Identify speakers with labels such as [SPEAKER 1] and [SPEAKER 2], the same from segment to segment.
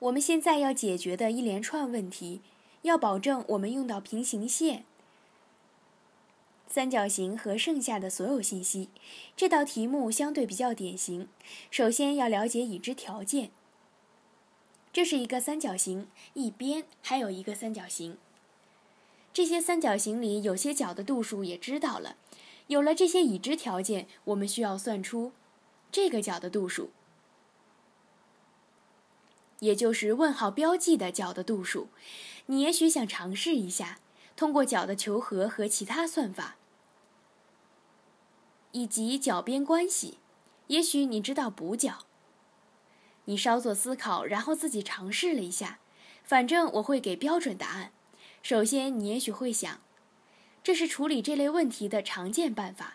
[SPEAKER 1] 我们现在要解决的一连串问题，要保证我们用到平行线、三角形和剩下的所有信息。这道题目相对比较典型，首先要了解已知条件。这是一个三角形，一边还有一个三角形。这些三角形里有些角的度数也知道了。有了这些已知条件，我们需要算出这个角的度数。也就是问号标记的角的度数，你也许想尝试一下通过角的求和和其他算法，以及角边关系。也许你知道补角。你稍作思考，然后自己尝试了一下，反正我会给标准答案。首先，你也许会想，这是处理这类问题的常见办法，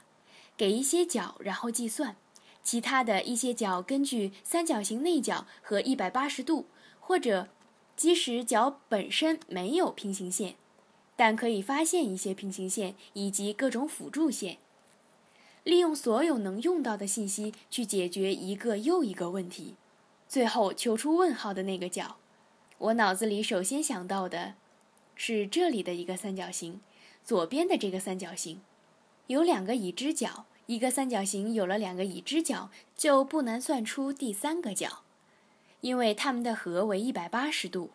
[SPEAKER 1] 给一些角然后计算。其他的一些角根据三角形内角和一百八十度，或者即使角本身没有平行线，但可以发现一些平行线以及各种辅助线，利用所有能用到的信息去解决一个又一个问题，最后求出问号的那个角。我脑子里首先想到的，是这里的一个三角形，左边的这个三角形，有两个已知角。一个三角形有了两个已知角，就不难算出第三个角，因为它们的和为一百八十度。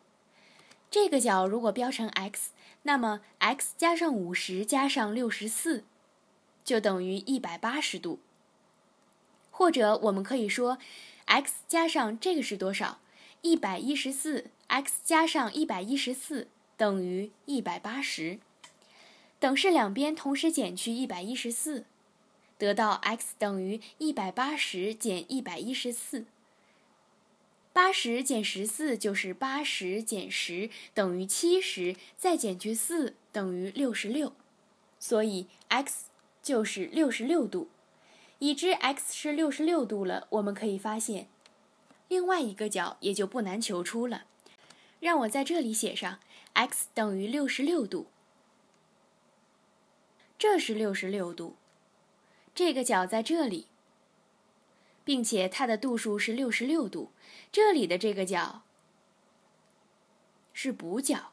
[SPEAKER 1] 这个角如果标成 x，那么 x 加上五十加上六十四就等于一百八十度。或者我们可以说，x 加上这个是多少？一百一十四，x 加上一百一十四等于一百八十。等式两边同时减去一百一十四。得到 x 等于一百八十减一百一十四，八十减十四就是八十减十等于七十，再减去四等于六十六，所以 x 就是六十六度。已知 x 是六十六度了，我们可以发现，另外一个角也就不难求出了。让我在这里写上 x 等于六十六度，这是六十六度。这个角在这里，并且它的度数是六十六度。这里的这个角是补角，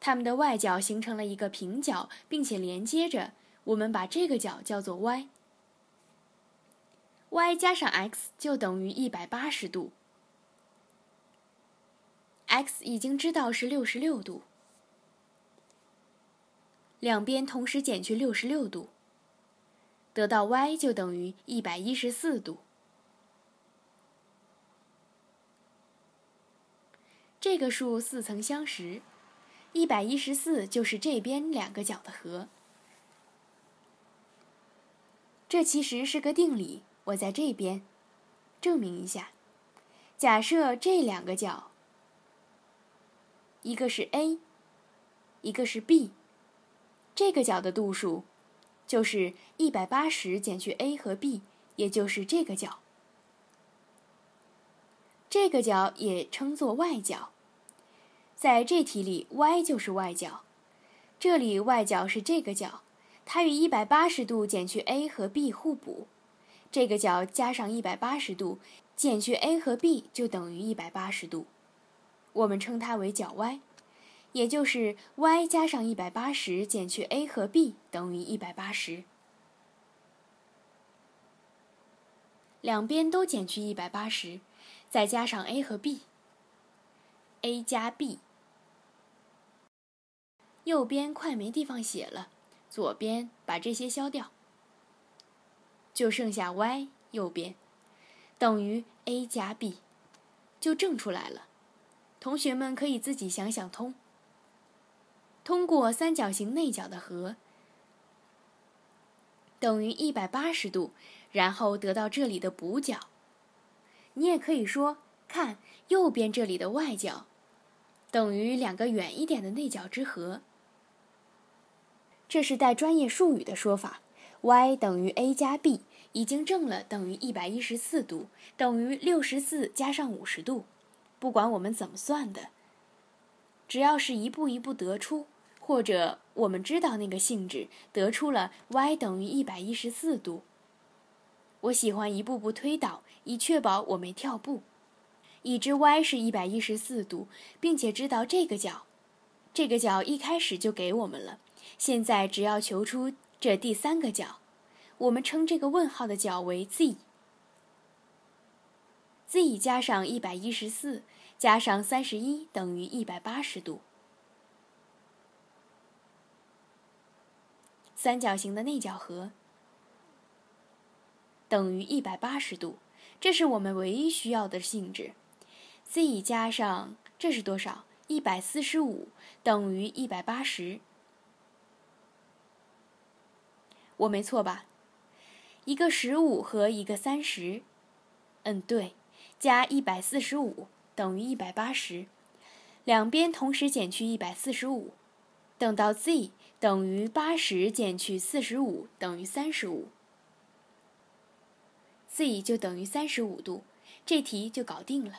[SPEAKER 1] 它们的外角形成了一个平角，并且连接着。我们把这个角叫做 y，y 加上 x 就等于一百八十度。x 已经知道是六十六度，两边同时减去六十六度。得到 y 就等于一百一十四度。这个数似曾相识，一百一十四就是这边两个角的和。这其实是个定理，我在这边证明一下。假设这两个角，一个是 a，一个是 b，这个角的度数。就是一百八十减去 a 和 b，也就是这个角。这个角也称作外角，在这题里 y 就是外角。这里外角是这个角，它与一百八十度减去 a 和 b 互补。这个角加上一百八十度减去 a 和 b 就等于一百八十度，我们称它为角 y。也就是 y 加上一百八十减去 a 和 b 等于一百八十，两边都减去一百八十，再加上 a 和 b，a 加 b，右边快没地方写了，左边把这些消掉，就剩下 y 右边等于 a 加 b，就证出来了。同学们可以自己想想通。通过三角形内角的和等于一百八十度，然后得到这里的补角。你也可以说，看右边这里的外角等于两个远一点的内角之和。这是带专业术语的说法，y 等于 a 加 b 已经证了等于一百一十四度，等于六十四加上五十度。不管我们怎么算的，只要是一步一步得出。或者我们知道那个性质，得出了 y 等于一百一十四度。我喜欢一步步推导，以确保我没跳步。已知 y 是一百一十四度，并且知道这个角，这个角一开始就给我们了。现在只要求出这第三个角，我们称这个问号的角为 z。z 加上一百一十四加上三十一等于一百八十度。三角形的内角和等于一百八十度，这是我们唯一需要的性质。z 加上这是多少？一百四十五等于一百八十。我没错吧？一个十五和一个三十，嗯，对，加一百四十五等于一百八十。两边同时减去一百四十五，等到 z。等于八十减去四十五等于三十五，z 就等于三十五度，这题就搞定了。